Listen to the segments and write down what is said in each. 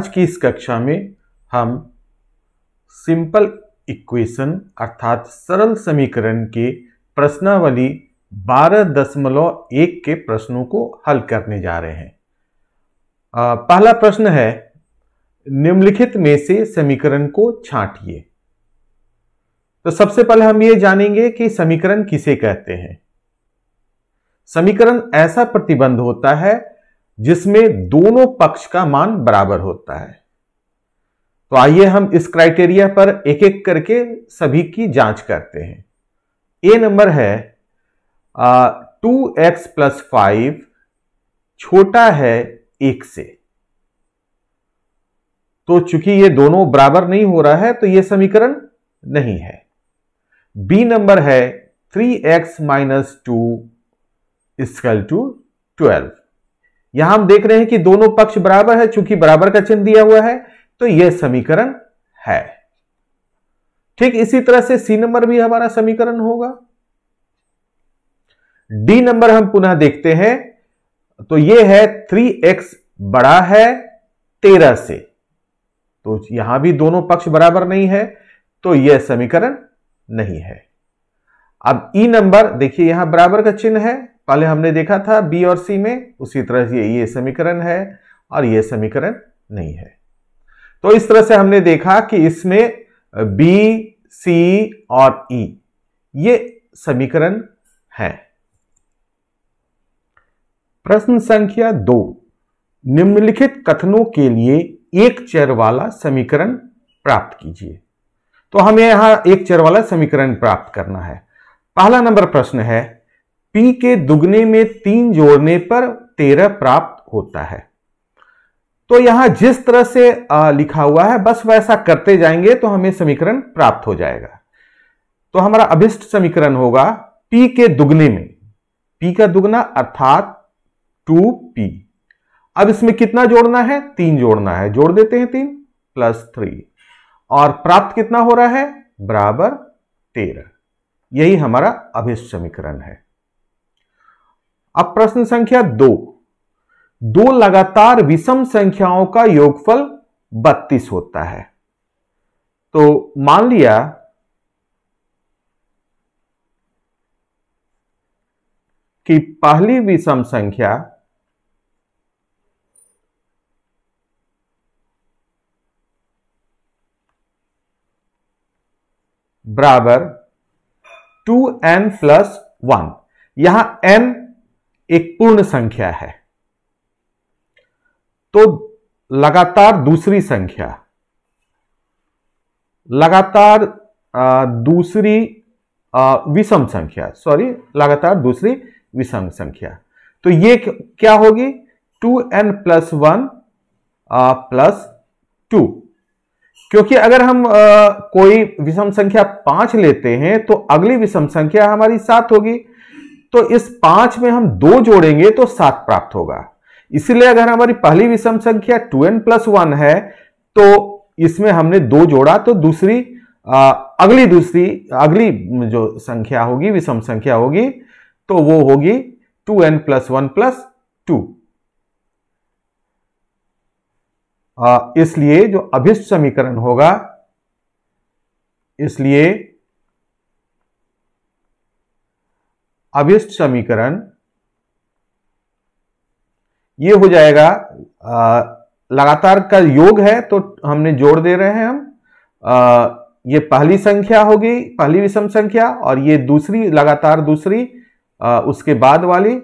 आज की इस कक्षा में हम सिंपल इक्वेशन अर्थात सरल समीकरण के प्रश्नावली बारह दशमलव एक के प्रश्नों को हल करने जा रहे हैं आ, पहला प्रश्न है निम्नलिखित में से समीकरण को छांटिए तो सबसे पहले हम ये जानेंगे कि समीकरण किसे कहते हैं समीकरण ऐसा प्रतिबंध होता है जिसमें दोनों पक्ष का मान बराबर होता है तो आइए हम इस क्राइटेरिया पर एक एक करके सभी की जांच करते हैं ए नंबर है टू एक्स प्लस फाइव छोटा है एक से तो चूंकि ये दोनों बराबर नहीं हो रहा है तो ये समीकरण नहीं है बी नंबर है three x minus two school two twelve यहां हम देख रहे हैं कि दोनों पक्ष बराबर है चूंकि बराबर का चिन्ह दिया हुआ है तो यह समीकरण है ठीक इसी तरह से सी नंबर भी हमारा समीकरण होगा डी नंबर हम पुनः देखते हैं तो यह है थ्री एक्स बड़ा है तेरह से तो यहां भी दोनों पक्ष बराबर नहीं है तो यह समीकरण नहीं है अब ई e नंबर देखिए यहां बराबर का चिन्ह है पहले हमने देखा था बी और सी में उसी तरह से ये समीकरण है और ये समीकरण नहीं है तो इस तरह से हमने देखा कि इसमें बी सी और ई e, ये समीकरण है प्रश्न संख्या दो निम्नलिखित कथनों के लिए एक चर वाला समीकरण प्राप्त कीजिए तो हमें यहां एक चर वाला समीकरण प्राप्त करना है पहला नंबर प्रश्न है पी के दुगने में तीन जोड़ने पर तेरह प्राप्त होता है तो यहां जिस तरह से लिखा हुआ है बस वैसा करते जाएंगे तो हमें समीकरण प्राप्त हो जाएगा तो हमारा अभिष्ट समीकरण होगा पी के दुगने में पी का दुगना अर्थात टू पी अब इसमें कितना जोड़ना है तीन जोड़ना है जोड़ देते हैं तीन प्लस थ्री और प्राप्त कितना हो रहा है बराबर तेरह यही हमारा अभिष्ट समीकरण है अब प्रश्न संख्या दो दो लगातार विषम संख्याओं का योगफल बत्तीस होता है तो मान लिया कि पहली विषम संख्या बराबर टू एन प्लस वन यहां एन एक पूर्ण संख्या है तो लगातार दूसरी संख्या लगातार दूसरी विषम संख्या सॉरी लगातार दूसरी विषम संख्या तो ये क्या होगी two n plus one plus two क्योंकि अगर हम आ, कोई विषम संख्या पांच लेते हैं तो अगली विषम संख्या हमारी सात होगी तो इस पांच में हम दो जोड़ेंगे तो सात प्राप्त होगा इसलिए अगर हमारी पहली विषम संख्या टू एन प्लस वन है तो इसमें हमने दो जोड़ा तो दूसरी आ, अगली दूसरी अगली जो संख्या होगी विषम संख्या होगी तो वो होगी two n plus one plus two इसलिए जो अभिष्ट समीकरण होगा इसलिए अभिष्ट समीकरण ये हो जाएगा आ, लगातार का योग है तो हमने जोड़ दे रहे हैं हम आ, ये पहली संख्या होगी पहली विषम संख्या और ये दूसरी लगातार दूसरी आ, उसके बाद वाली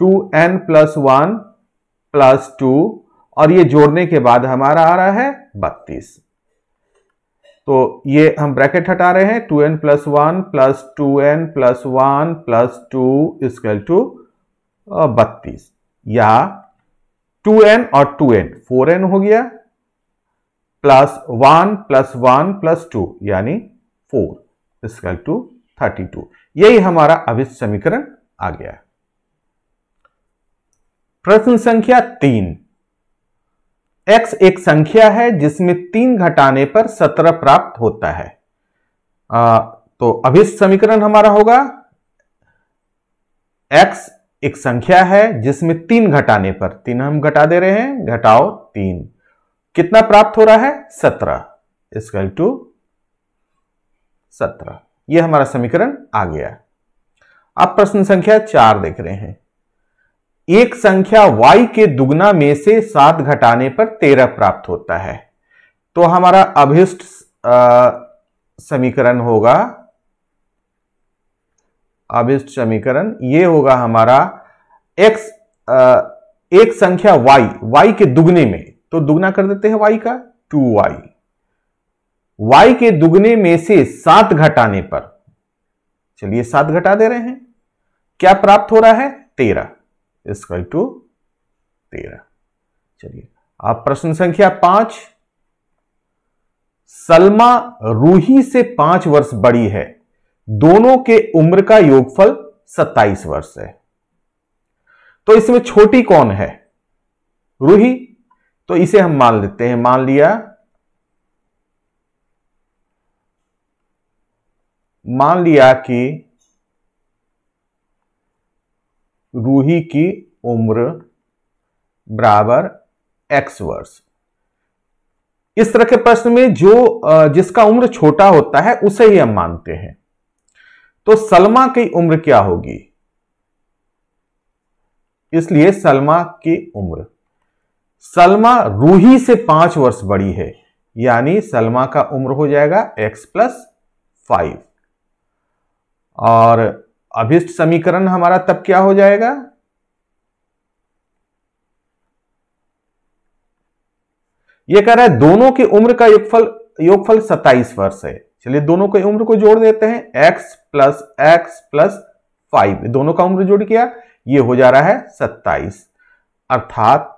two n plus one plus two और ये जोड़ने के बाद हमारा आ रहा है बत्तीस तो ये हम ब्रैकेट हटा रहे हैं two n plus one plus two n plus one plus two is equal to बत्तीस या टू एन और टू एन फोर एन हो गया plus one plus one plus two यानी four is equal to thirty two यही हमारा अभिष्ट समीकरण आ गया प्रश्न संख्या तीन x एक संख्या है जिसमें तीन घटाने पर सत्रह प्राप्त होता है आ, तो अभी समीकरण हमारा होगा x एक संख्या है जिसमें तीन घटाने पर तीन हम घटा दे रहे हैं घटाओ तीन कितना प्राप्त हो रहा है सत्रह इसकल टू सत्रह यह हमारा समीकरण आ गया अब प्रश्न संख्या चार देख रहे हैं एक संख्या y के दुगना में से सात घटाने पर तेरह प्राप्त होता है तो हमारा अभिष्ट समीकरण होगा अभिष्ट समीकरण ये होगा हमारा x एक संख्या y y के दुगने में तो दुगना कर देते हैं y का टू वाई वाई के दुगने में से सात घटाने पर चलिए सात घटा दे रहे हैं क्या प्राप्त हो रहा है तेरह इसकल टू तेरह चलिए आप प्रश्न संख्या पांच सलमा रूही से पांच वर्ष बड़ी है दोनों के उम्र का योगफल सत्ताईस वर्ष है तो इसमें छोटी कौन है रूही तो इसे हम मान लेते हैं मान लिया मान लिया कि रूही की उम्र बराबर एक्स वर्ष इस तरह के प्रश्न में जो जिसका उम्र छोटा होता है उसे ही हम मानते हैं तो सलमा की उम्र क्या होगी इसलिए सलमा की उम्र सलमा रूही से पांच वर्ष बड़ी है यानी सलमा का उम्र हो जाएगा x प्लस फाइव और अभिष्ट समीकरण हमारा तब क्या हो जाएगा ये कह रहा है दोनों की उम्र का योगफल योगफल 27 वर्ष है चलिए दोनों की उम्र को जोड़ देते हैं x plus x plus five दोनों का उम्र जोड़ किया ये हो जा रहा है 27 अर्थात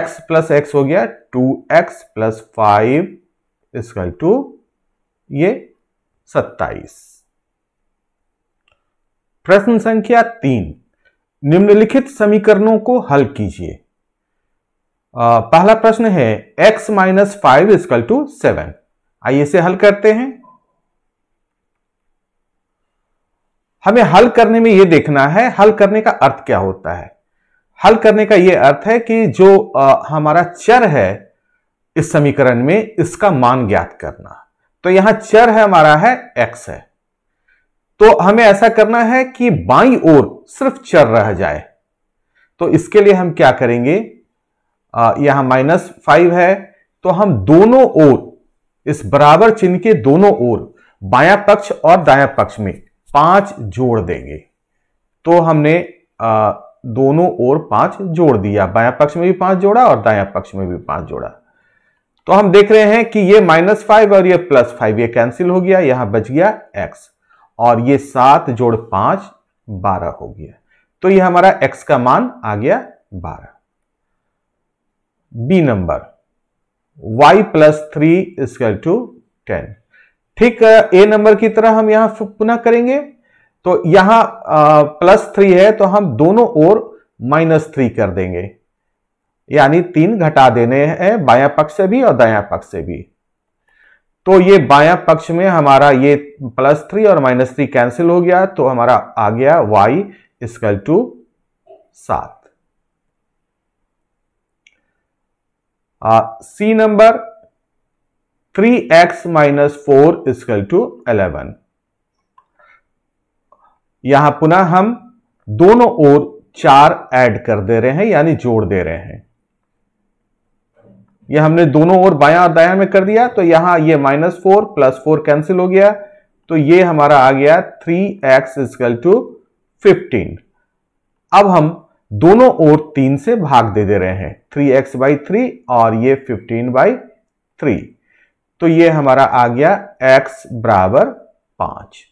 x प्लस एक्स हो गया 2x एक्स प्लस फाइव इसका टू ये 27 प्रश्न संख्या तीन निम्नलिखित समीकरणों को हल कीजिए पहला प्रश्न है x minus five is equal to seven आइए इसे हल करते हैं हमें हल करने में यह देखना है हल करने का अर्थ क्या होता है हल करने का यह अर्थ है कि जो आ, हमारा चर है इस समीकरण में इसका मान ज्ञात करना तो यहां चर है हमारा है x है तो हमें ऐसा करना है कि बाई ओर सिर्फ चर रह जाए तो इसके लिए हम क्या करेंगे यहां माइनस फाइव है तो हम दोनों ओर इस बराबर चिन्ह के दोनों ओर बाया पक्ष और दाया पक्ष में पांच जोड़ देंगे तो हमने आ, दोनों ओर पांच जोड़ दिया बाया पक्ष में भी पांच जोड़ा और दाया पक्ष में भी पांच जोड़ा तो हम देख रहे हैं कि ये माइनस फाइव और ये प्लस फाइव ये कैंसिल हो गया यहां बच गया एक्स और ये सात जोड़ पांच बारह हो गया तो ये हमारा x का मान आ गया बारह B number y plus three square to ten ठीक ए नंबर की तरह हम यहां पुनः करेंगे तो यहां प्लस थ्री है तो हम दोनों ओर माइनस थ्री कर देंगे यानी तीन घटा देने हैं बायां पक्ष से भी और दायां पक्ष से भी तो ये बाया पक्ष में हमारा ये प्लस थ्री और माइनस थ्री कैंसिल हो गया तो हमारा आ गया वाई स्कल टू सात C number three x minus four is equal to eleven यहां पुनः हम दोनों ओर चार ऐड कर दे रहे हैं यानी जोड़ दे रहे हैं ये हमने दोनों ओर बाया और दाया में कर दिया तो यहां ये minus four plus four cancel हो गया तो ये हमारा आ गया three x is equal to fifteen अब हम दोनों ओर तीन से भाग दे दे रहे हैं थ्री एक्स बाई थ्री और ये फिफ्टीन बाई थ्री तो ये हमारा आ गया एक्स बराबर पांच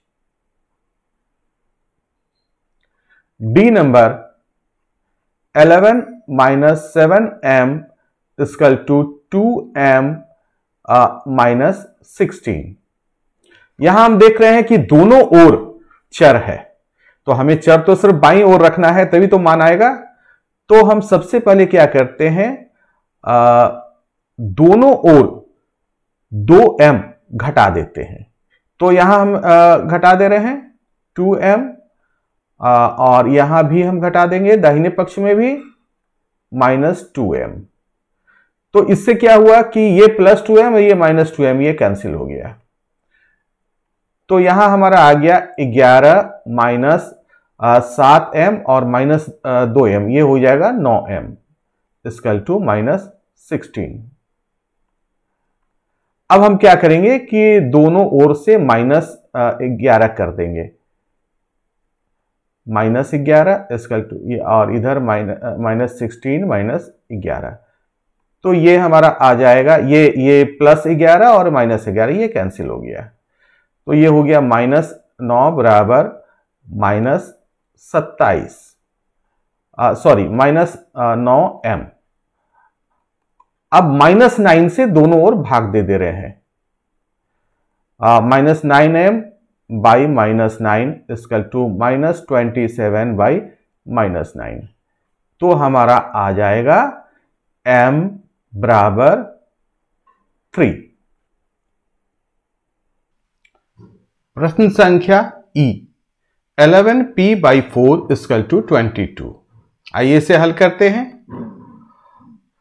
D number 11 minus seven m is equal to 2m minus sixteen यहां हम देख रहे हैं कि दोनों ओर चर है तो हमें चर तो सिर्फ बाई ओर रखना है तभी तो मान आएगा तो हम सबसे पहले क्या करते हैं आ, दोनों ओर दो एम घटा देते हैं तो यहां हम आ, घटा दे रहे हैं टू एम और यहां भी हम घटा देंगे दाहिने पक्ष में भी माइनस टू एम तो इससे क्या हुआ कि ये प्लस टू एम ये माइनस टू एम ये कैंसिल हो गया तो यहां हमारा आ गया ग्यारह माइनस सात एम और माइनस दो एम ये हो जाएगा नौ m is equal to minus sixteen अब हम क्या करेंगे कि दोनों ओर से माइनस ग्यारह कर देंगे माइनस ग्यारह स्कल टू और इधर माइनस सिक्सटीन माइनस ग्यारह तो ये हमारा आ जाएगा ये ये प्लस ग्यारह और माइनस ग्यारह ये कैंसिल हो गया तो ये हो गया माइनस नौ बराबर माइनस सत्ताईस सॉरी माइनस नौ एम अब माइनस नाइन से दोनों ओर भाग दे दे रहे हैं minus nine m by minus nine is equal to minus twenty seven by minus nine तो हमारा आ जाएगा एम बराबर थ्री प्रश्न संख्या E eleven P by four is equal to twenty two आइए इसे हल करते हैं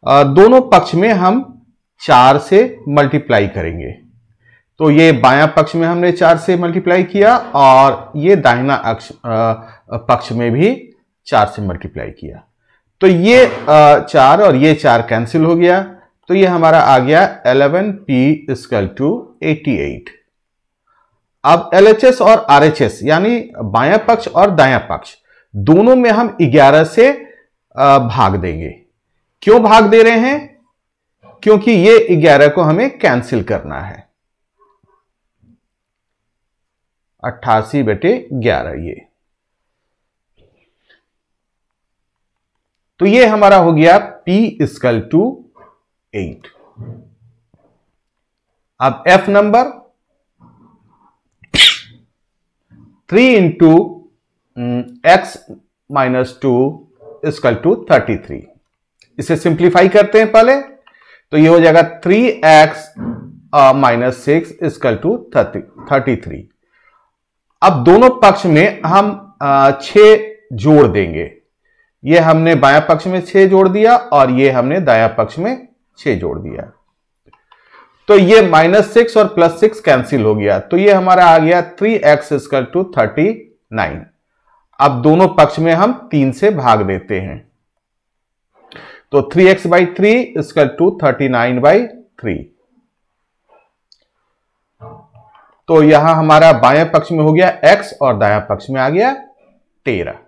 आ, दोनों पक्ष में हम चार से मल्टीप्लाई करेंगे तो ये बायां पक्ष में हमने चार से मल्टीप्लाई किया और ये दाहिना अक्ष पक्ष में भी चार से मल्टीप्लाई किया तो ये चार और ये चार कैंसिल हो गया तो ये हमारा आ गया eleven P is equal to eighty अब LHS और RHS यानी बाया पक्ष और दाया पक्ष दोनों में हम 11 से भाग देंगे क्यों भाग दे रहे हैं क्योंकि ये 11 को हमें कैंसिल करना है अट्ठासी बटे ग्यारह ये तो ये हमारा हो गया P स्कल टू एट अब F number three into x minus two school to thirty three इसे सिंप्लीफाई करते हैं पहले तो ये हो जाएगा three x minus six is equal to thirty thirty three अब दोनों पक्ष में हम छ जोड़ देंगे ये हमने बाया पक्ष में छह जोड़ दिया और ये हमने दाया पक्ष में छह जोड़ दिया तो ये माइनस सिक्स और प्लस सिक्स कैंसिल हो गया तो ये हमारा आ गया three x square to thirty nine अब दोनों पक्ष में हम तीन से भाग देते हैं तो three x by three square to thirty nine by three तो यहां हमारा बाएं पक्ष में हो गया एक्स और दाया पक्ष में आ गया तेरह